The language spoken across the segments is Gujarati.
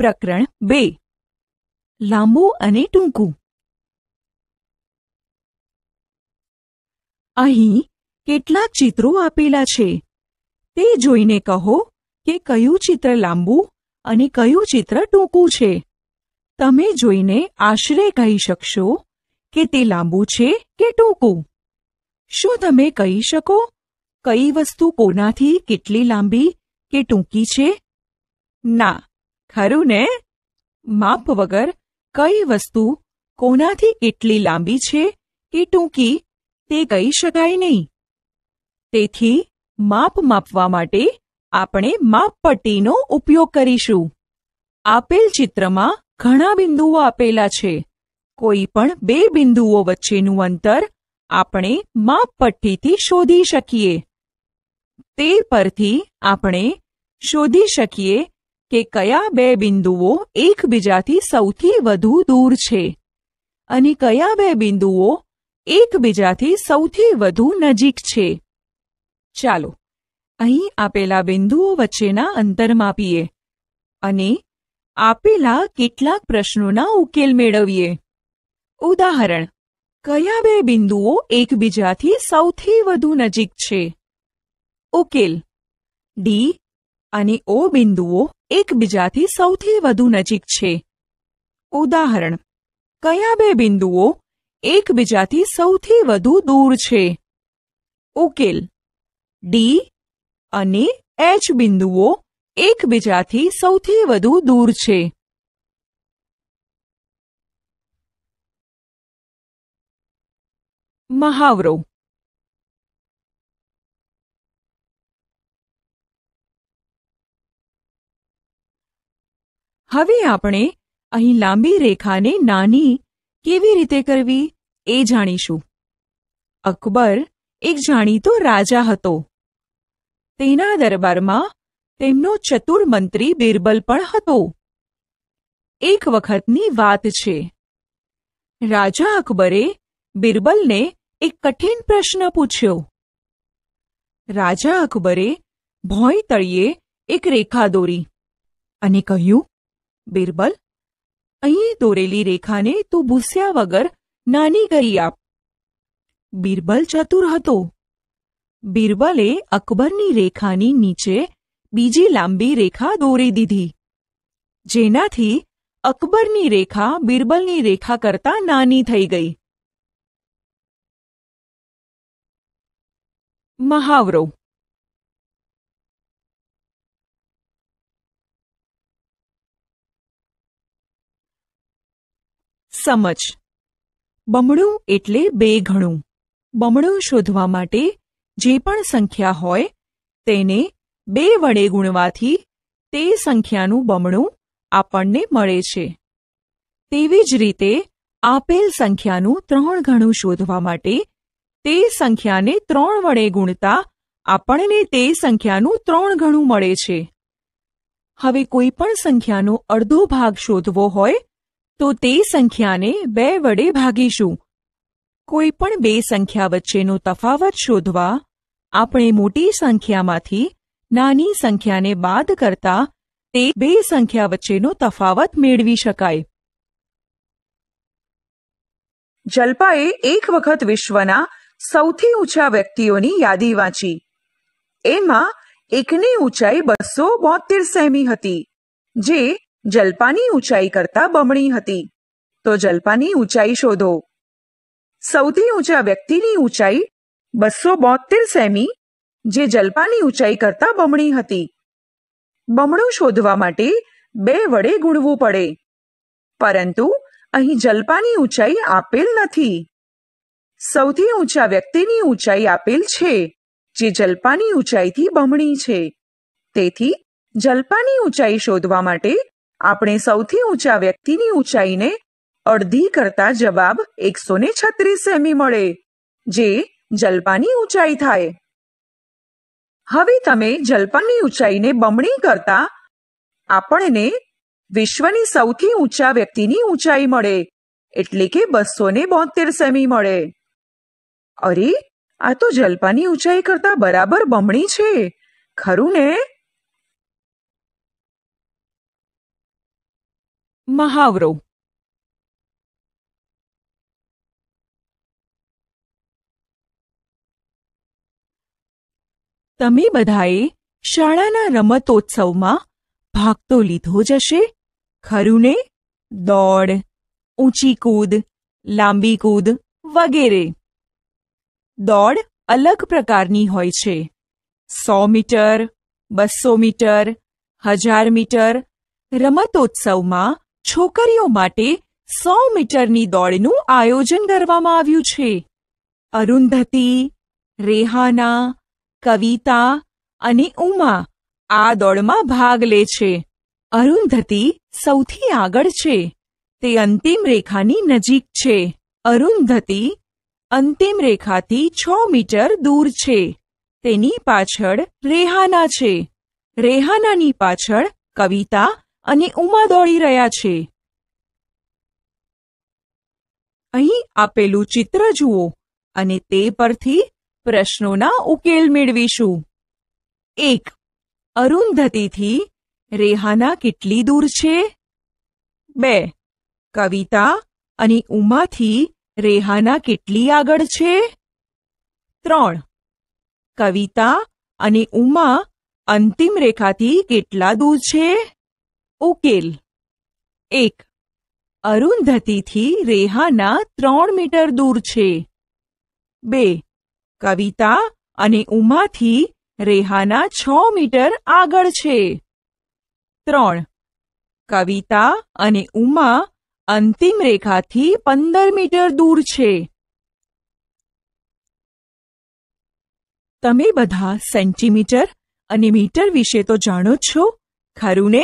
પ્રકરણ બે લાંબુ અને ટૂંકું અહીં કેટલાક ચિત્રો આપેલા છે તે જોઈને કહો કે કયું ચિત્ર લાંબુ અને કયું ચિત્ર ટૂંકું છે તમે જોઈને આશરે કહી શકશો કે તે લાંબુ છે કે ટૂંકું શું તમે કહી શકો કઈ વસ્તુ કોનાથી કેટલી લાંબી કે ટૂંકી છે ના ખરું ને માપ વગર કઈ વસ્તુ કોનાથી કેટલી લાંબી છે કે ટૂંકી તે કહી શકાય નહીં તેથી માપ માપવા માટે આપણે માપપટ્ટીનો ઉપયોગ કરીશું આપેલ ચિત્રમાં ઘણા બિંદુઓ આપેલા છે કોઈ પણ બે બિંદુઓ વચ્ચેનું અંતર આપણે માપપટ્ટીથી શોધી શકીએ તે પરથી આપણે શોધી શકીએ કે કયા બે બિંદુઓ એકબીજાથી સૌથી વધુ દૂર છે અને કયા બે બિંદુઓ એકબીજાથી સૌથી વધુ નજીક છે ચાલો અહીં આપેલા બિંદુઓ વચ્ચેના અંતર માપીએ અને આપેલા કેટલાક પ્રશ્નોના ઉકેલ મેળવીએ ઉદાહરણ કયા બે બિંદુઓ એકબીજાથી સૌથી વધુ નજીક છે ઉકેલ ડી અને ઓ બિંદુઓ એકબીજાથી સૌથી વધુ નજીક છે ઉદાહરણ કયા બે બિંદુઓ એકબીજાથી સૌથી વધુ દૂર છે ઉકેલ ડી અને એચ બિંદુઓ એકબીજાથી સૌથી વધુ દૂર છે મહાવરો હવે આપણે અહીં લાંબી રેખાને નાની કેવી રીતે કરવી એ જાણીશું અકબર એક જાણીતો રાજા હતો તેના દરબારમાં તેમનો ચતુર મંત્રી બિરબલ પણ હતો એક વખતની વાત છે રાજા અકબરે બિરબલને એક કઠિન પ્રશ્ન પૂછ્યો રાજા અકબરે ભોંય તળિયે એક રેખા દોરી અને કહ્યું બિરબલ અહીં દોરેલી રેખાને તું ભૂસ્યા વગર નાની કરી આપ બિરબલ ચતુર હતો બિરબલે અકબરની રેખાની નીચે બીજી લાંબી રેખા દોરી દીધી જેનાથી અકબરની રેખા બિરબલની રેખા કરતા નાની થઈ ગઈ મહાવરો સમજ બમણું એટલે બે ઘણું બમણું શોધવા માટે જે પણ સંખ્યા હોય તેને બે વડે ગુણવાથી તે સંખ્યાનું બમણું આપણને મળે છે તેવી જ રીતે આપેલ સંખ્યાનું ત્રણ ઘણું શોધવા માટે તે સંખ્યાને ત્રણ વડે ગુણતા આપણને તે સંખ્યાનું ત્રણ ઘણું મળે છે હવે કોઈ પણ સંખ્યાનો અડધો ભાગ શોધવો હોય તો તે સંખ્યાને બે વડે ભાગીશું કોઈ પણ બે સંખ્યા વચ્ચેનો તફાવત શોધવા આપણે મોટી સંખ્યામાંથી નાની સંખ્યાને બાદ કરતા તે બે સંખ્યા વચ્ચેનો તફાવત મેળવી શકાય જલ્પાએ એક વખત વિશ્વના સૌથી ઊંચા વ્યક્તિઓની યાદી વાંચી એમાં એકની ઊંચાઈ બસો બોતેર સેમી હતી જે જલપાની ઊંચાઈ કરતાં બમણી હતી તો જલપાની ઊંચાઈ શોધો સૌથી ઊંચા વ્યક્તિની ઊંચાઈ બસો બોતેર સેમી જે જલપાની ઊંચાઈ કરતાં બમણી હતી બમણું શોધવા માટે બે વડે ગુણવું પડે પરંતુ અહીં જલપાની ઊંચાઈ આપેલ નથી સૌથી ઊંચા વ્યક્તિની ઊંચાઈ આપેલ છે જે જલપાની ઊંચાઈથી બમણી છે તેથી જલપાની ઊંચાઈ શોધવા માટે આપણે સૌથી ઊંચા વ્યક્તિની ઊંચાઈને અડધી કરતા જવાબ એકસો ને છત્રીસ સેમી મળે જે જલપાની ઊંચાઈ થાય હવે તમે જલપાની ઊંચાઈને બમણી કરતા આપણને વિશ્વની સૌથી ઊંચા વ્યક્તિની ઊંચાઈ મળે એટલે કે બસો ને બોતેર સેમી મળે અરે આ તો જલપાની ઊંચાઈ કરતા બરાબર બમણી છે ખરું ને મહાવરો તમે બધાએ શાળાના રમતોત્સવમાં ભાગ તો લીધો જ હશે ખરું ને દોડ ઊંચી કૂદ લાંબી કૂદ વગેરે દોડ અલગ પ્રકારની હોય છે સો મીટર બસો મીટર હજાર મીટર રમતોત્સવમાં છોકરીઓ માટે સો મીટરની દોડનું આયોજન કરવામાં આવ્યું છે અરુંધતી રેહાના કવિતા અને ઉમા આ દોડમાં ભાગ લે છે અરુંધતી સૌથી આગળ છે તે અંતિમ રેખાની નજીક છે અરુંધતી અંતિમ રેખાથી છ મીટર દૂર છે તેની પાછળ રેહાના છે રેહાનાની પાછળ કવિતા અને ઉમા દોડી રહ્યા છે અહીં આપેલું ચિત્ર જુઓ અને તે પરથી પ્રશ્નોના ઉકેલ મેળવીશું એક અરુંધતીથી રેહાના કેટલી દૂર છે બે કવિતા અને ઉમાથી રેહાના કેટલી આગળ છે ત્રણ કવિતા અને ઉમા અંતિમ રેખાથી કેટલા દૂર છે ઉકેલ એક અરુંધતીથી રેહાના ત્રણ મીટર દૂર છે બે કવિતા અને ઉમાથી રેહાના છ મીટર આગળ છે ત્રણ કવિતા અને ઉમા અંતિમ રેખાથી પંદર મીટર દૂર છે તમે બધા સેન્ટીમીટર અને મીટર વિશે તો જાણો છો ખરું ને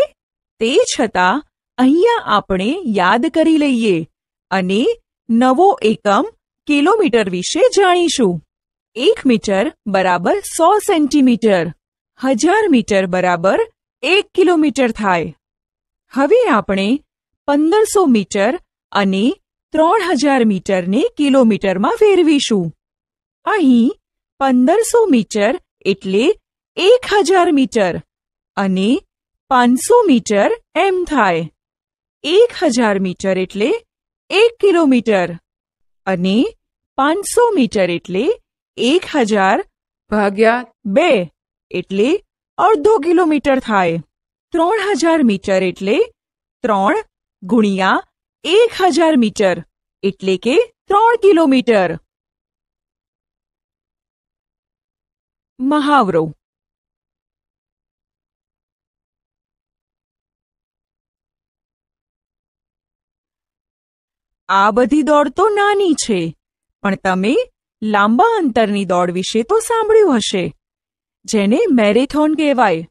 તે છતાં અહીંયા આપણે યાદ કરી લઈએ અને નવો એકમ કિલોમીટર વિશે જાણીશું એક મીટર બરાબર સો સેન્ટીમીટર હજાર મીટર બરાબર એક કિલોમીટર થાય હવે આપણે પંદરસો મીટર અને ત્રણ હજાર મીટરને કિલોમીટરમાં ફેરવીશું અહીં પંદરસો મીટર એટલે એક હજાર મીટર અને 500 मीटर एम थाय 1000 मीटर એટલે 1 કિલોમીટર અને 500 મીટર એટલે 1000 ભાગ્યા 2 એટલે 1/2 કિલોમીટર થાય 3000 મીટર એટલે 3 ગુણ્યા 1000 મીટર એટલે કે 3 કિલોમીટર મહાવરો આ બધી દોડ તો નાની છે પણ તમે લાંબા અંતરની દોડ વિશે તો સાંભળ્યું હશે જેને મેરેથોન કહેવાય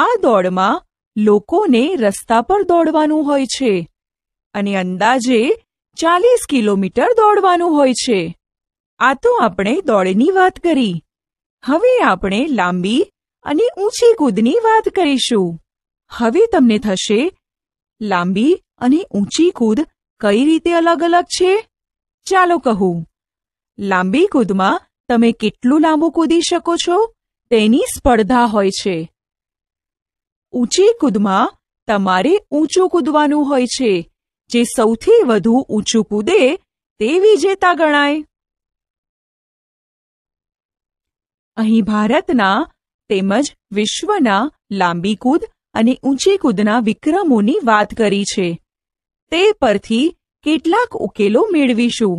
આ દોડમાં લોકોને રસ્તા પર દોડવાનું હોય છે અને અંદાજે ચાલીસ કિલોમીટર દોડવાનું હોય છે આ તો આપણે દોડની વાત કરી હવે આપણે લાંબી અને ઊંચી કૂદની વાત કરીશું હવે તમને થશે લાંબી અને ઊંચી કૂદ કઈ રીતે અલગ અલગ છે ચાલો કહું લાંબી કૂદમાં તમે કેટલું લાંબુ કૂદી શકો છો તેની સ્પર્ધા હોય છે ઊંચી કૂદમાં તમારે ઊંચું કૂદવાનું હોય છે જે સૌથી વધુ ઊંચું કૂદે તે વિજેતા ગણાય અહીં ભારતના તેમજ વિશ્વના લાંબી કૂદ અને ઊંચી કૂદના વિક્રમોની વાત કરી છે તે પરથી કેટલાક ઉકેલો મેળવીશું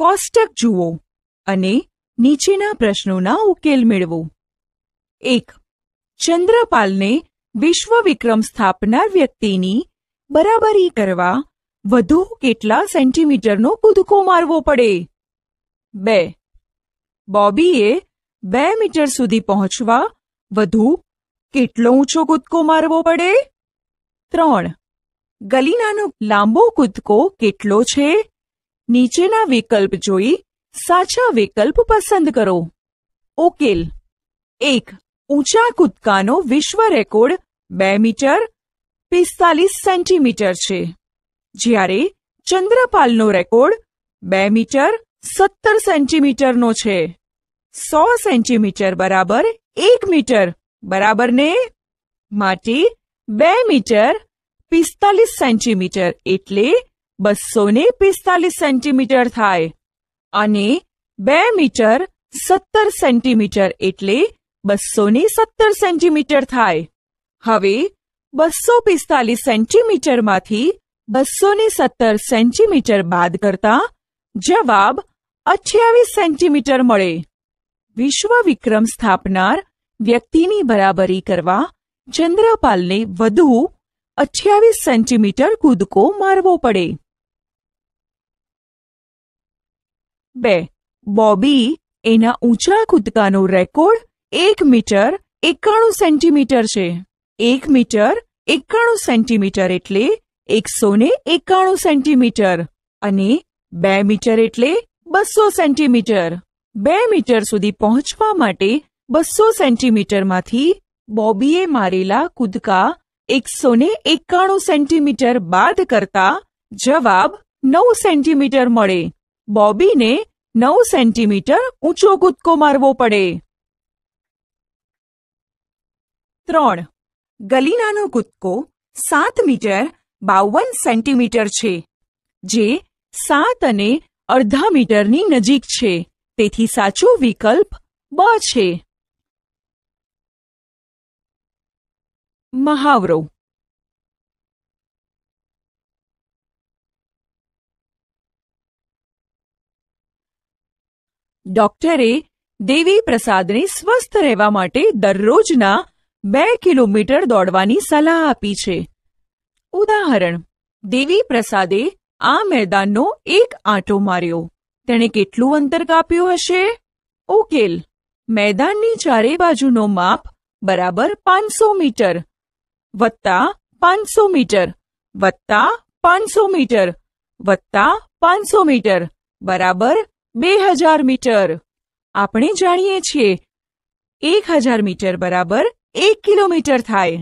કોષ્ટક જુઓ અને નીચેના પ્રશ્નોના ઉકેલ મેળવો એક ચંદ્રપાલને વિશ્વ વિક્રમ સ્થાપનાર વ્યક્તિની બરાબરી કરવા વધુ કેટલા સેન્ટીમીટરનો કૂદકો મારવો પડે બે બોબીએ બે મીટર સુધી પહોંચવા વધુ કેટલો ઊંચો કૂદકો મારવો પડે ત્રણ ગલીનાનો લાંબો કૂદકો કેટલો છે નીચેના વિકલ્પ જોઈ સાચા વિકલ્પ પસંદ કરો ઉકેલ એક ઊંચા કૂદકાનો વિશ્વ રેકોર્ડ બે મીટર પિસ્તાલીસ સેન્ટીમીટર છે જ્યારે ચંદ્રપાલનો રેકોર્ડ બે મીટર સત્તર સેન્ટીમીટરનો છે સો સેન્ટીમીટર બરાબર એક મીટર બરાબર ને માટે બે મીટર પિસ્તાલીસ સેન્ટીમીટર એટલે બસો ને પિસ્તાલીસ સેન્ટીમીટર થાય અને બે મીટર સત્તર સેન્ટીમીટર એટલે બસો ને સત્તર સેન્ટીમીટર થાય હવે બસો પિસ્તાલીસ સેન્ટીમીટરમાંથી બસો ને સત્તર સેન્ટીમીટર બાદ કરતા જવાબ અઠ્યાવીસ સેન્ટીમીટર મળે વિશ્વ વિક્રમ સ્થાપનાર વ્યક્તિની બરાબરી કરવા ચંદ્રપાલને વધુ અઠ્યાવીસ સેન્ટીમીટર કૂદકો મારવો પડે બે બોબી એના ઊંચા કૂદકાનો રેકોર્ડ એક મીટર એકાણું સેન્ટીમીટર છે એક મીટર એકાણું સેન્ટીમીટર એટલે એકસો ને એકાણું સેન્ટીમીટર અને બે મીટર એટલે બસો સેન્ટીમીટર બે મીટર સુધી પહોંચવા માટે બસો સેન્ટીમીટરમાંથી બોબીએ મારેલા કૂદકા એકસો ને એકાણું સેન્ટીમીટર બાદ કરતા જવાબ નવ સેન્ટીમીટર મળે બોબીને નવ સેન્ટીમીટર ઊંચો કૂદકો મારવો પડે ત્રણ ગલીનાનો કૂદકો સાત મીટર બાવન સેન્ટીમીટર છે જે સાત અને અડધા મીટરની નજીક છે તેથી સાચો વિકલ્પ બ છે Махавров. ડોક્ટરે દેવી પ્રસાદને સ્વસ્થ રહેવા માટે દરરોજના બે કિલોમીટર દોડવાની સલાહ આપી છે ઉદાહરણ દેવી પ્રસાદે આ મેદાનનો એક આંટો માર્યો તેણે કેટલું અંતર કાપ્યું હશે ઉકેલ મેદાનની ચારે બાજુનો માપ બરાબર પાંચસો મીટર વત્તા પાંચસો મીટર વત્તા પાંચસો મીટર વત્તા પાંચસો મીટર બરાબર બે હજાર મીટર આપણે જાણીએ છીએ એક હજાર મીટર બરાબર એક કિલોમીટર થાય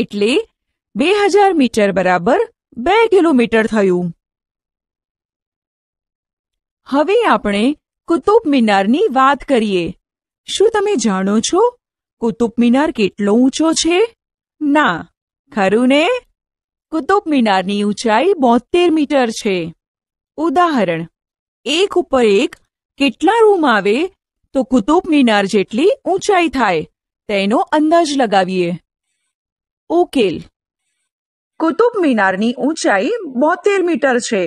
એટલે બે હજાર મીટર બરાબર બે કિલોમીટર થયું હવે આપણે કુતુબ મિનારની વાત કરીએ શું તમે જાણો છો કુતુબ મિનાર કેટલો ઊંચો છે ના ખરું ને કુતુબ મિનારની ઊંચાઈ બોતેર મીટર છે ઉદાહરણ એક ઉપર એક કેટલા રૂમ આવે તો કુતુબ મિનાર જેટલી ઊંચાઈ થાય તેનો અંદાજ લગાવીએ ઉકેલ કુતુબ મિનારની ઊંચાઈ બોતેર મીટર છે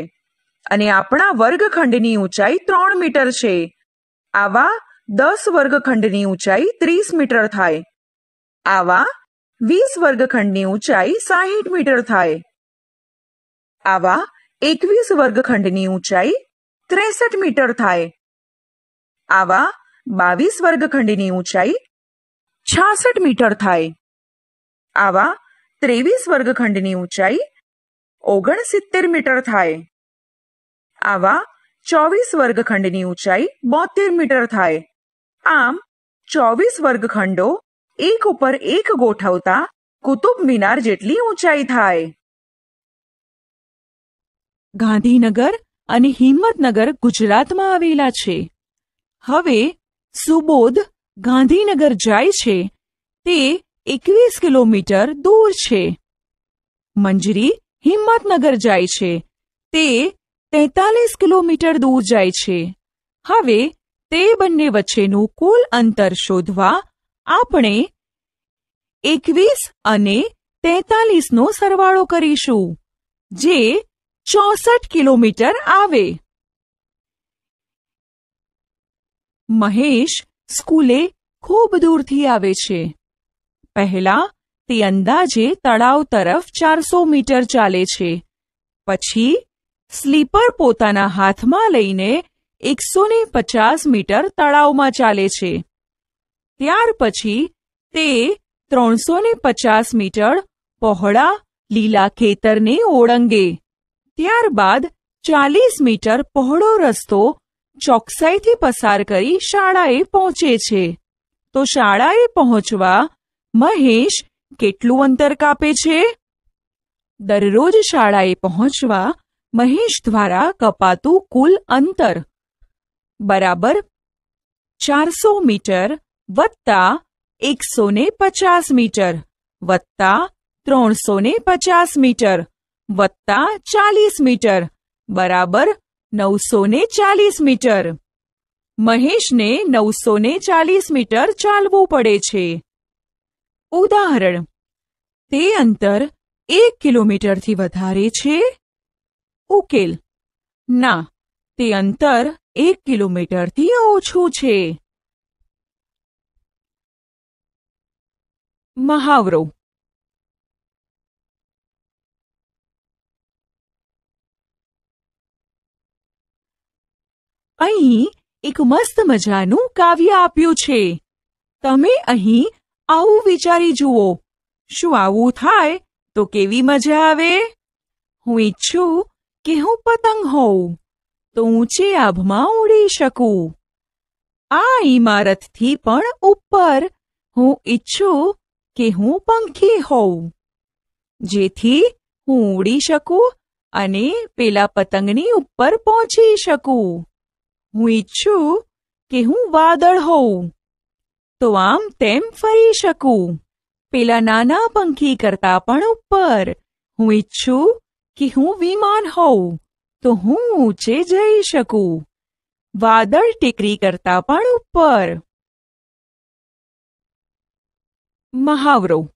અને આપણા વર્ગખંડની ઊંચાઈ ત્રણ મીટર છે આવા દસ વર્ગખંડની ઊંચાઈ ત્રીસ મીટર થાય આવા વીસ વર્ગખંડની ઊંચાઈ સાહીઠ મીટર થાય આવા એકવીસ વર્ગખંડની ઊંચાઈ ત્રેસઠ મીટર થાય આવા બાવીસ વર્ગખંડની ઊંચાઈ છાસઠ મીટર થાય આવા ત્રેવીસ વર્ગખંડની ઊંચાઈ ઓગણસિત્તેર મીટર થાય આવા ચોવીસ વર્ગખંડની ઊંચાઈ બોતેર મીટર થાય આમ ચોવીસ વર્ગખંડો એક ઉપર એક ગોઠવતા કુતુબ મિનાર જેટલી ઊંચાઈ થાય ગાંધીનગર અને હિંમતનગર ગુજરાતમાં આવેલા છે હવે સુબોધ ગાંધીનગર જાય છે તે એકવીસ કિલોમીટર દૂર છે મંજરી હિંમતનગર જાય છે તે તેતાલીસ કિલોમીટર દૂર જાય છે હવે તે બંને વચ્ચેનું કુલ અંતર શોધવા આપણે એકવીસ અને તેતાલીસનો સરવાળો કરીશું જે ચોસઠ કિલોમીટર આવે મહેશ સ્કૂલે ખૂબ દૂરથી આવે છે પહેલા તે અંદાજે તળાવ તરફ ચારસો મીટર ચાલે છે પછી સ્લીપર પોતાના હાથમાં લઈને એકસો ને પચાસ મીટર તળાવમાં ચાલે છે ત્યાર પછી તે ત્રણસો ને પચાસ મીટર પહોળા લીલા ખેતરને ઓળંગે ત્યારબાદ ચાલીસ મીટર પહોળો રસ્તો ચોકસાઈથી પસાર કરી શાળાએ પહોંચે છે તો શાળાએ પહોંચવા મહેશ કેટલું અંતર કાપે છે દરરોજ શાળાએ પહોંચવા મહેશ દ્વારા કપાતું કુલ અંતર બરાબર ચારસો મીટર વત્તા એકસો ને પચાસ મીટર વત્તા ત્રણસો ને પચાસ મીટર વત્તા ચાલીસ મીટર બરાબર નવસો ને ચાલીસ મીટર મહેશને નવસો ને ચાલીસ મીટર ચાલવું પડે છે ઉદાહરણ તે અંતર એક કિલોમીટરથી વધારે છે ઉકેલ ના તે અંતર એક કિલોમીટરથી ઓછું છે મહાવરો અહીં એક મસ્ત મજાનું કાવ્ય આપ્યું છે તમે અહીં આવું વિચારી જુઓ શું આવું થાય તો કેવી મજા આવે હું ઈચ્છું કે હું પતંગ હોઉં તો ઊંચે આભમાં ઉડી શકું આ ઇમારતથી પણ ઉપર હું ઈચ્છું કે હું પંખી હોઉં જેથી હું ઉડી શકું અને પેલા પતંગની ઉપર પહોંચી શકું હું ઈચ્છું કે હું વાદળ હોઉં તો આમ તેમ ફરી શકું પેલા નાના પંખી કરતા પણ ઉપર હું ઈચ્છું કે હું વિમાન હોઉં તો હું ઊંચે જઈ શકું વાદળ ટેકરી કરતા પણ ઉપર Mahavro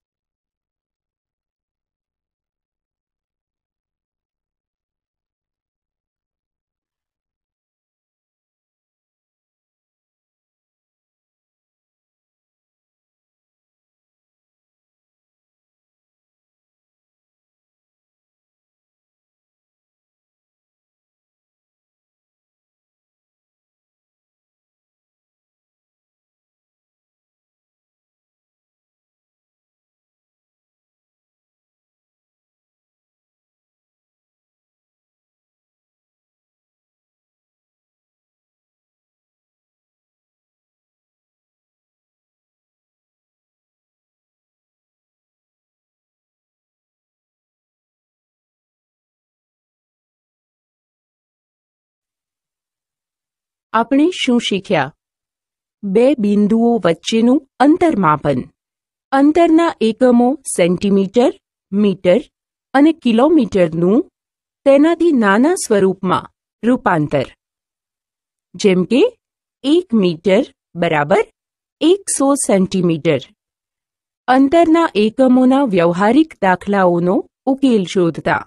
આપણે શું શીખ્યા બે બિંદુઓ વચ્ચેનું અંતરમાપન અંતરના એકમો સેન્ટીમીટર મીટર અને કિલોમીટરનું તેનાથી નાના સ્વરૂપમાં રૂપાંતર જેમ કે એક મીટર બરાબર એકસો સેન્ટીમીટર અંતરના એકમોના વ્યવહારિક દાખલાઓનો ઉકેલ શોધતા